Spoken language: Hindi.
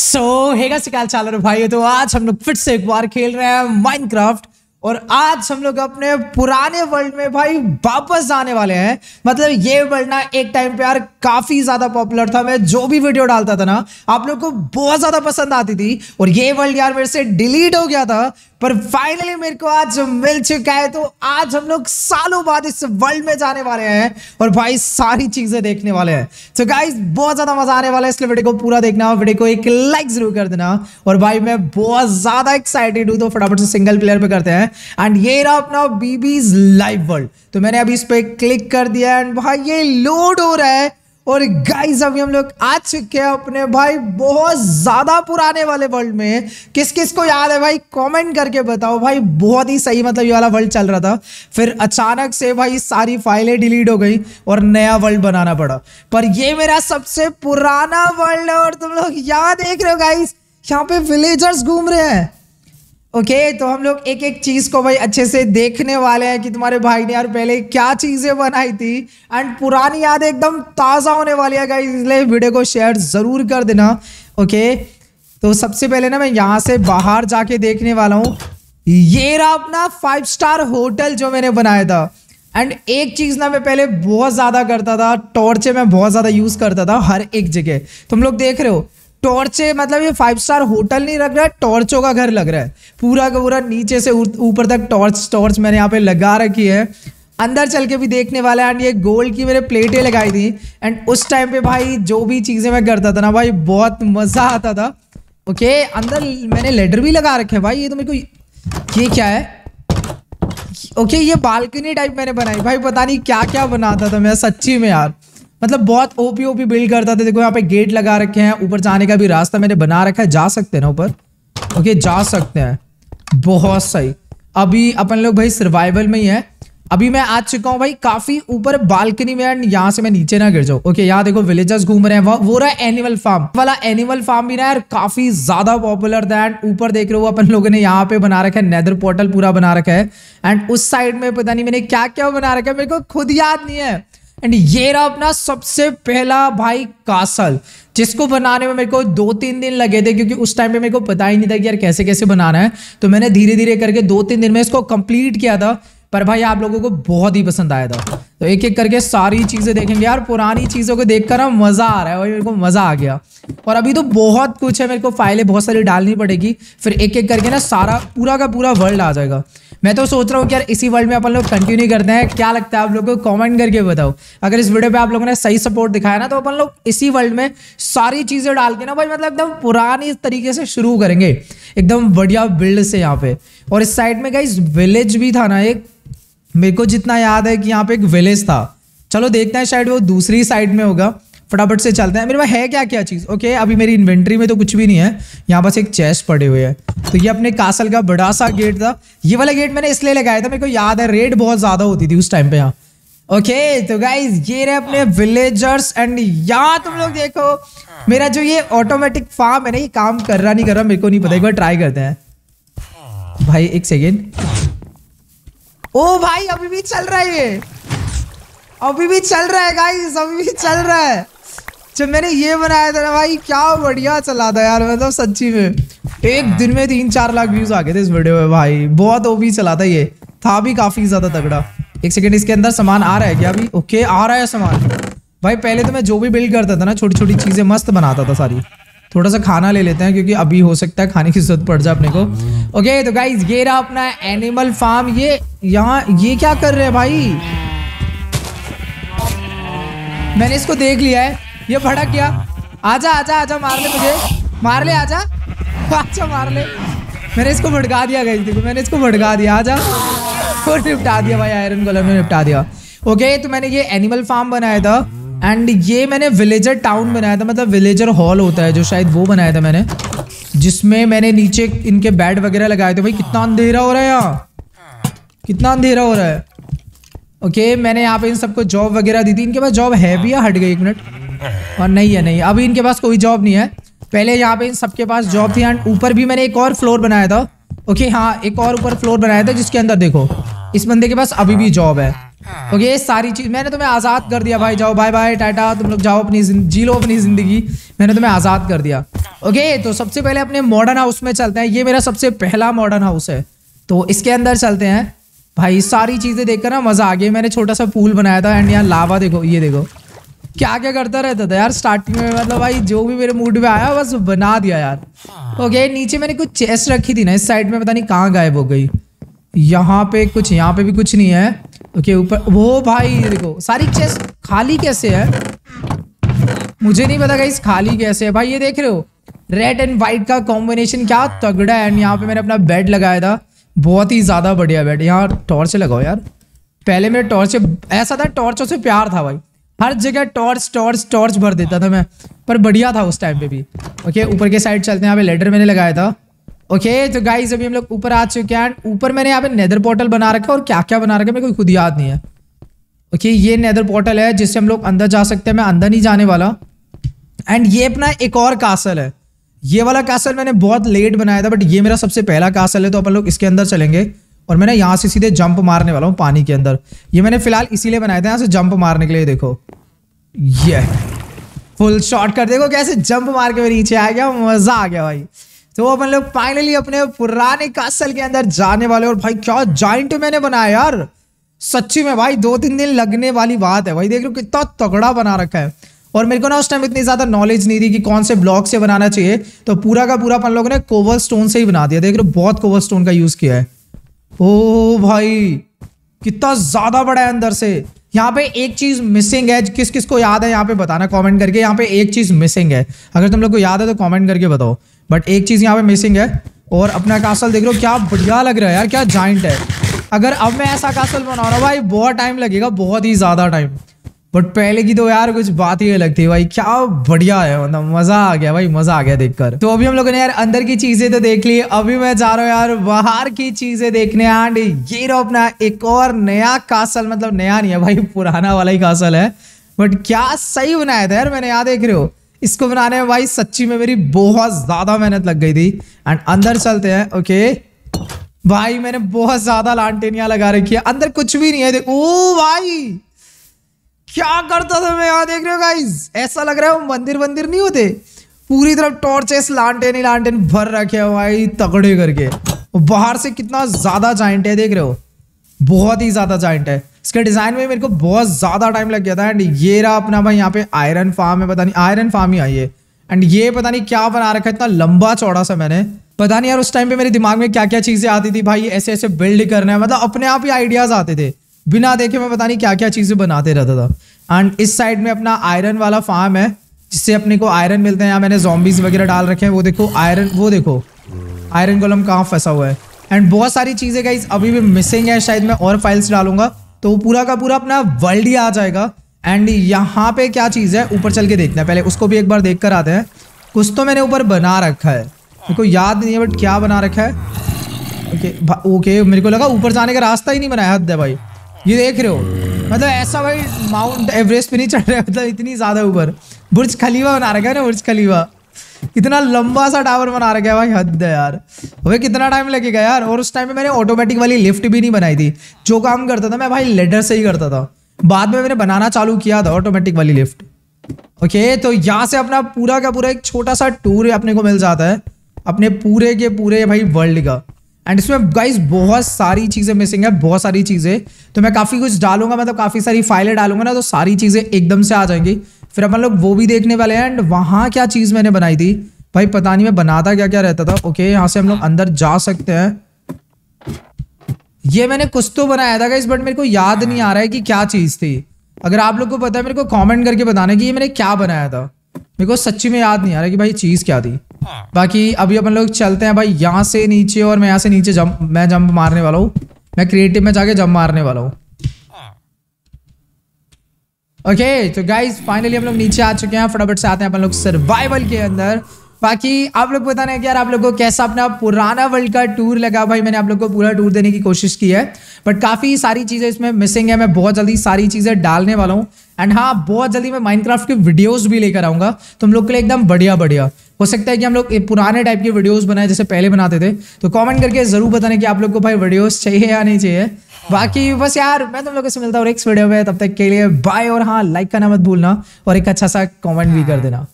सो हेगा सिकाल चालर भाई तो आज हम लोग फिर से एक बार खेल रहे हैं माइनक्राफ्ट और आज हम लोग अपने पुराने वर्ल्ड में भाई वापस जाने वाले हैं मतलब ये वर्ल्ड ना एक टाइम पे यार काफी ज्यादा पॉपुलर था मैं जो भी वीडियो डालता था ना आप लोग को बहुत ज्यादा पसंद आती थी और ये वर्ल्ड यार मेरे से डिलीट हो गया था पर फाइनली मेरे को आज मिल चुका है तो आज हम लोग सालों बाद इस वर्ल्ड में जाने वाले हैं और भाई सारी चीजें देखने वाले हैं तो गाइस बहुत ज्यादा मजा आने वाला है इसलिए वीडियो को पूरा देखना वीडियो को एक लाइक जरूर कर देना और भाई मैं बहुत ज्यादा एक्साइटेड हूँ तो फटाफट से सिंगल प्लेयर पे करते हैं एंड ये रहा अपना बीबीज लाइव वर्ल्ड तो मैंने अभी इस पर क्लिक कर दिया एंड भाई ये लोड हो रहा है और गाइस अभी हम लोग आ चुके हैं अपने भाई बहुत ज़्यादा पुराने वाले वर्ल्ड में किस किस को याद है भाई कमेंट करके बताओ भाई बहुत ही सही मतलब ये वाला वर्ल्ड चल रहा था फिर अचानक से भाई सारी फाइलें डिलीट हो गई और नया वर्ल्ड बनाना पड़ा पर ये मेरा सबसे पुराना वर्ल्ड है और तुम लोग यहाँ देख रहे हो गाइस यहाँ पे विलेजर्स घूम रहे हैं ओके okay, तो हम लोग एक एक चीज को भाई अच्छे से देखने वाले हैं कि तुम्हारे भाई ने यार पहले क्या चीजें बनाई थी एंड पुरानी याद एकदम ताजा होने वाली है गाइस इसलिए वीडियो को शेयर जरूर कर देना ओके okay, तो सबसे पहले ना मैं यहाँ से बाहर जाके देखने वाला हूँ ये रहा अपना फाइव स्टार होटल जो मैंने बनाया था एंड एक चीज़ ना मैं पहले बहुत ज़्यादा करता था टॉर्चे में बहुत ज़्यादा यूज़ करता था हर एक जगह तुम लोग देख रहे हो टॉर्चे मतलब ये फाइव स्टार होटल नहीं लग रहा है टॉर्चों का घर लग रहा है पूरा का पूरा नीचे से ऊपर तक टॉर्च टॉर्च मैंने यहाँ पे लगा रखी है अंदर चल के भी देखने वाला है एंड ये गोल्ड की मेरे प्लेटें लगाई थी एंड उस टाइम पे भाई जो भी चीज़ें मैं करता था ना भाई बहुत मज़ा आता था ओके अंदर मैंने लेटर भी लगा रखे है भाई ये तो मेरे को ये क्या है ओके ये बालकनी टाइप मैंने बनाई भाई पता नहीं क्या क्या बनाता था मैं सच्ची में यार मतलब बहुत ओपी ओपी बिल्ड करता था देखो यहाँ पे गेट लगा रखे हैं ऊपर जाने का भी रास्ता मैंने बना रखा है जा सकते हैं ना ऊपर ओके जा सकते हैं बहुत सही अभी अपन लोग भाई सर्वाइवल में ही है अभी मैं आ चुका हूँ भाई काफी ऊपर बालकनी में एंड यहाँ से मैं नीचे ना गिर जाऊँ ओके यहाँ देखो विलेजर्स घूम रहे हैं वो, वो रहा एनिमल फार्म वाला एनिमल फार्म भी ना यार काफी ज्यादा पॉपुलर था एंड ऊपर देख रहे हो अपन लोगों ने यहाँ पे बना रखा है नेदर पोर्टल पूरा बना रखा है एंड उस साइड में पता नहीं मैंने क्या क्या बना रखा है मेरे को खुद याद नहीं है एंड ये रहा अपना सबसे पहला भाई कासल जिसको बनाने में मेरे को दो तीन दिन लगे थे क्योंकि उस टाइम पे मेरे को पता ही नहीं था कि यार कैसे कैसे बनाना है तो मैंने धीरे धीरे करके दो तीन दिन में इसको कंप्लीट किया था पर भाई आप लोगों को बहुत ही पसंद आया था तो एक एक करके सारी चीज़ें देखेंगे यार पुरानी चीज़ों को देखकर ना मज़ा आ रहा है भाई मेरे को मज़ा आ गया और अभी तो बहुत कुछ है मेरे को फाइलें बहुत सारी डालनी पड़ेगी फिर एक एक करके ना सारा पूरा का पूरा वर्ल्ड आ जाएगा मैं तो सोच रहा हूँ कि यार इसी वर्ल्ड में अपन लोग कंटिन्यू करते हैं क्या लगता है आप लोग को कॉमेंट करके बताओ अगर इस वीडियो पे आप लोगों ने सही सपोर्ट दिखाया ना तो अपन लोग इसी वर्ल्ड में सारी चीज़ें डाल के ना भाई मतलब एकदम पुरानी तरीके से शुरू करेंगे एकदम बढ़िया बिल्ड से यहाँ पे और इस साइड में गाइज विलेज भी था ना एक मेरे को जितना याद है कि यहाँ पे एक विलेज था चलो देखते हैं शायद वो दूसरी साइड में होगा फटाफट से चलते हैं मेरे पास है क्या क्या चीज़ ओके अभी मेरी इन्वेंट्री में तो कुछ भी नहीं है यहाँ पास एक चेस्ट पड़े हुए हैं तो ये अपने कासल का बड़ा सा गेट था ये वाला गेट मैंने इसलिए लगाया था मेरे को याद है रेट बहुत ज़्यादा होती थी उस टाइम पे यहाँ ओके तो गाइज ये रहे अपने विलेजर्स हाँ। एंड यहाँ तुम लोग हाँ। देखो हाँ। मेरा जो ये ऑटोमेटिक फार्म है ना ये काम कर रहा नहीं कर रहा मेरे को नहीं पता एक बार ट्राई करते हैं भाई एक सेकेंड ओ भाई अभी भी चल रहा है ये अभी भी चल रहा है गाइस अभी भी चल रहा है जब मैंने ये बनाया था ना भाई क्या बढ़िया चला था यार मतलब सच्ची में एक हाँ। दिन में तीन चार लाख व्यूज आ गए थे इस वीडियो में भाई बहुत ओबी चला था ये था भी काफी ज्यादा तगड़ा एक सेकेंड इसके अंदर सामान आ रहा है क्या अभी ओके आ रहा है सामान भाई पहले तो मैं जो भी बिल्ड करता था ना छोटी छोटी चीजें मस्त बनाता था सारी थोड़ा सा खाना ले लेते हैं क्योंकि अभी हो सकता है खाने की जरूरत पड़ जाए अपने को ओके तो गाइज ये रहा अपना एनिमल फार्म ये यहाँ ये क्या कर रहे हैं भाई मैंने इसको देख लिया है ये भड़क गया आजा आजा आजा मार ले मुझे मार ले आजा आजा मार ले मैंने इसको भड़का दिया गई देखो मैंने इसको भड़का दिया आजा और निपटा दिया भाई आयरन कलर में निपटा दिया ओके तो मैंने ये एनिमल फार्म बनाया था एंड ये मैंने विलेजर टाउन हाँ। बनाया था मतलब विलेजर हॉल होता है जो शायद वो बनाया था मैंने जिसमें मैंने नीचे इनके बेड वगैरह लगाए थे भाई कितना अंधेरा हो रहा है यहाँ कितना अंधेरा हो रहा है ओके okay, मैंने यहाँ पे इन सबको जॉब वगैरह दी थी इनके पास जॉब है भी या हट गई एक मिनट और नहीं है नहीं अभी इनके पास कोई जॉब नहीं है पहले यहाँ पे इन सबके पास जॉब थी एंड ऊपर भी मैंने एक और फ्लोर बनाया था ओके okay, हाँ एक और ऊपर फ्लोर बनाया था जिसके अंदर देखो इस बंदे के पास अभी भी जॉब है ओके हाँ। ये सारी चीज मैंने तुम्हें आज़ाद कर दिया भाई जाओ बाय बाय टाटा तुम लोग जाओ अपनी जी लो अपनी ज़िंदगी मैंने तुम्हें आज़ाद कर दिया ओके तो सबसे पहले अपने मॉडर्न हाउस में चलते हैं ये मेरा सबसे पहला मॉडर्न हाउस है तो इसके अंदर चलते हैं भाई सारी चीज़ें देखकर ना मज़ा आ गया मैंने छोटा सा पूल बनाया था एंड यहाँ लावा देखो ये देखो क्या क्या करता रहता था यार स्टार्टिंग में मतलब भाई जो भी मेरे मूड में आया बस बना दिया यार ओके हाँ। नीचे मैंने कुछ चेस्ट रखी थी ना इस साइड में पता नहीं कहाँ गायब हो गई यहाँ पे कुछ यहाँ पे भी कुछ नहीं है ओके ऊपर वो भाई देखो सारी चेस्ट खाली कैसे है मुझे नहीं पता गाइस खाली कैसे है भाई ये देख रहे हो रेड एंड वाइट का कॉम्बिनेशन क्या तगड़ा है एंड यहाँ पे मैंने अपना बेड लगाया था बहुत ही ज़्यादा बढ़िया बेड यहाँ टॉर्च लगाओ यार पहले मेरे टॉर्च ऐसा था टॉर्चों से प्यार था भाई हर जगह टॉर्च टॉर्च टॉर्च भर देता था मैं पर बढ़िया था उस टाइम पे भी ओके ऊपर के साइड चलते हैं यहाँ पे लेटर मैंने लगाया था ओके तो गाइज अभी हम लोग ऊपर आ चुके हैं ऊपर मैंने यहाँ पे नेदर पोर्टल बना रखा है और क्या क्या बना रखा है मेरे को खुद याद नहीं है ओके ये नेदर पोर्टल है जिससे हम लोग अंदर जा सकते हैं मैं अंदर नहीं जाने वाला एंड ये अपना एक और कासल है ये वाला कासल मैंने बहुत लेट बनाया था बट ये मेरा सबसे पहला कासल है तो अपन लोग इसके अंदर चलेंगे और मैंने यहाँ से सीधे जंप मारने वाला हूँ पानी के अंदर ये मैंने फिलहाल इसीलिए बनाया था यहाँ से जंप मारने के लिए देखो ये फुल शॉर्ट कर देखो कैसे जंप मार के मैं नीचे आ गया मजा आ गया भाई तो अपन लोग फाइनली अपने पुराने कासल के अंदर जाने वाले और भाई क्या जॉइंट मैंने बनाया यार सच्ची में भाई दो तीन दिन लगने वाली बात है भाई देख लो कितना तगड़ा बना रखा है और मेरे को ना उस टाइम इतनी ज़्यादा नॉलेज नहीं थी कि कौन से ब्लॉक से बनाना चाहिए तो पूरा का पूरा अपन लोगों ने कोवर स्टोन से ही बना दिया देख लो बहुत कोवर स्टोन का यूज़ किया है ओ भाई कितना ज़्यादा बड़ा है अंदर से यहाँ पे एक चीज़ मिसिंग है किस किस को याद है यहाँ पे बताना कमेंट करके यहाँ पे एक चीज़ मिसिंग है अगर तुम लोग को याद है तो कमेंट करके बताओ बट एक चीज़ यहाँ पे मिसिंग है और अपना कासल देख रहे हो क्या बढ़िया लग रहा है यार क्या जॉइंट है अगर अब मैं ऐसा कासल बना रहा हूँ भाई बहुत टाइम लगेगा बहुत ही ज़्यादा टाइम बट पहले की तो यार कुछ बात ही अलग थी भाई क्या बढ़िया है मतलब मजा आ गया भाई मजा आ गया देखकर तो अभी हम लोगों ने यार अंदर की चीजें तो देख ली अभी मैं जा रहा हूँ यार बाहर की चीजें देखने एंड ये अपना एक और नया कासल मतलब नया नहीं है भाई पुराना वाला ही कासल है बट क्या सही बनाया था यार मैंने यहाँ देख रहे हो इसको बनाने में भाई सच्ची में मेरी बहुत ज़्यादा मेहनत लग गई थी एंड अंदर चलते हैं ओके भाई मैंने बहुत ज़्यादा लालटेनिया लगा रखी है अंदर कुछ भी नहीं है देखो ओ भाई क्या करता था मैं यहाँ देख रहे हो गाइज ऐसा लग रहा है वो मंदिर वंदिर नहीं होते पूरी तरफ टॉर्चेस लालटेन ही लालटेन भर रखे हो भाई तगड़े करके बाहर से कितना ज़्यादा जाइंट है देख रहे हो बहुत ही ज़्यादा जाइंट है इसके डिज़ाइन में मेरे को बहुत ज़्यादा टाइम लग गया था एंड ये रहा अपना भाई यहाँ पे आयरन फार्म है पता नहीं आयरन फार्म ही आई है एंड ये पता नहीं क्या बना रखा इतना लंबा चौड़ा सा मैंने पता नहीं यार उस टाइम पे मेरे दिमाग में क्या क्या चीज़ें आती थी भाई ऐसे ऐसे बिल्ड करना है मतलब अपने आप ही आइडियाज़ आते थे बिना देखे मैं पता नहीं क्या क्या चीज़ें बनाते रहता था एंड इस साइड में अपना आयरन वाला फार्म है जिससे अपने को आयरन मिलते हैं यहाँ मैंने जॉम्बीज वगैरह डाल रखे हैं वो देखो आयरन वो देखो आयरन गोलम कहाँ फंसा हुआ है एंड बहुत सारी चीज़ें गई अभी भी मिसिंग है शायद मैं और फाइल्स डालूंगा तो वो पूरा का पूरा अपना वर्ल्ड ही आ जाएगा एंड यहाँ पे क्या चीज़ है ऊपर चल के देखना है पहले उसको भी एक बार देख कर आते हैं कुछ तो मैंने ऊपर बना रखा है मेरे को याद नहीं है बट क्या बना रखा है ओके ओके मेरे को लगा ऊपर जाने का रास्ता ही नहीं बनाया हद है भाई ये देख रहे हो मतलब ऐसा भाई माउंट एवरेस्ट पे नहीं चढ़ रहा है मतलब इतनी ज़्यादा ऊपर बुर्ज खलीवा बना रखा है ना बुर्ज खलीवा कितना लंबा सा टावर बना रखा है भाई हद है यार भाई कितना टाइम लगेगा यार और उस टाइम में मैंने ऑटोमेटिक वाली लिफ्ट भी नहीं बनाई थी जो काम करता था मैं भाई लेटर से ही करता था बाद में मैंने बनाना चालू किया था ऑटोमेटिक वाली लिफ्ट ओके तो यहाँ से अपना पूरा का पूरा एक छोटा सा टूर अपने को मिल जाता है अपने पूरे के पूरे भाई वर्ल्ड का एंड इसमें गाइज बहुत सारी चीज़ें मिसिंग है बहुत सारी चीज़ें तो मैं काफ़ी कुछ डालूंगा मतलब काफ़ी सारी फाइलें डालूंगा ना तो सारी चीज़ें एकदम से आ जाएंगी फिर अपन लोग वो भी देखने वाले हैं एंड वहाँ क्या चीज़ मैंने बनाई थी भाई पता नहीं मैं बनाता क्या क्या रहता था ओके यहाँ से हम लोग अंदर जा सकते हैं ये मैंने कुछ तो बनाया था इस बट मेरे को याद नहीं आ रहा है कि क्या चीज़ थी अगर आप लोग को पता है मेरे को कमेंट करके बताना कि ये मैंने क्या बनाया था मेरे को सच्ची में याद नहीं आ रहा कि भाई चीज़ क्या थी बाकी अभी अपन लोग चलते हैं भाई यहाँ से नीचे और मैं यहाँ से नीचे जम मैं जंप मारने वाला हूँ मैं क्रिएटिव में जाके जंप मारने वाला हूँ ओके तो गाइज फाइनली हम लोग नीचे आ चुके हैं फटाफट से आते हैं अपन लोग सर्वाइवल के अंदर बाकी आप लोग बताना है कि यार आप लोग को कैसा अपना पुराना वर्ल्ड का टूर लगा भाई मैंने आप लोग को पूरा टूर देने की कोशिश की है बट काफ़ी सारी चीज़ें इसमें मिसिंग है मैं बहुत जल्दी सारी चीज़ें डालने वाला हूँ एंड हाँ बहुत जल्दी मैं माइनक्राफ्ट के वीडियोस भी लेकर आऊँगा तुम लोग के लिए एकदम बढ़िया बढ़िया हो सकता है कि हम लोग पुराने टाइप के वीडियोस बनाए जैसे पहले बनाते थे तो कमेंट करके ज़रूर बताने कि आप लोग को भाई वीडियोस चाहिए या नहीं चाहिए बाकी बस यार मैं तुम लोगों से मिलता हूँ नेक्स्ट वीडियो में तब तक के लिए बाय और हाँ लाइक करना मत भूलना और एक अच्छा सा कॉमेंट भी कर देना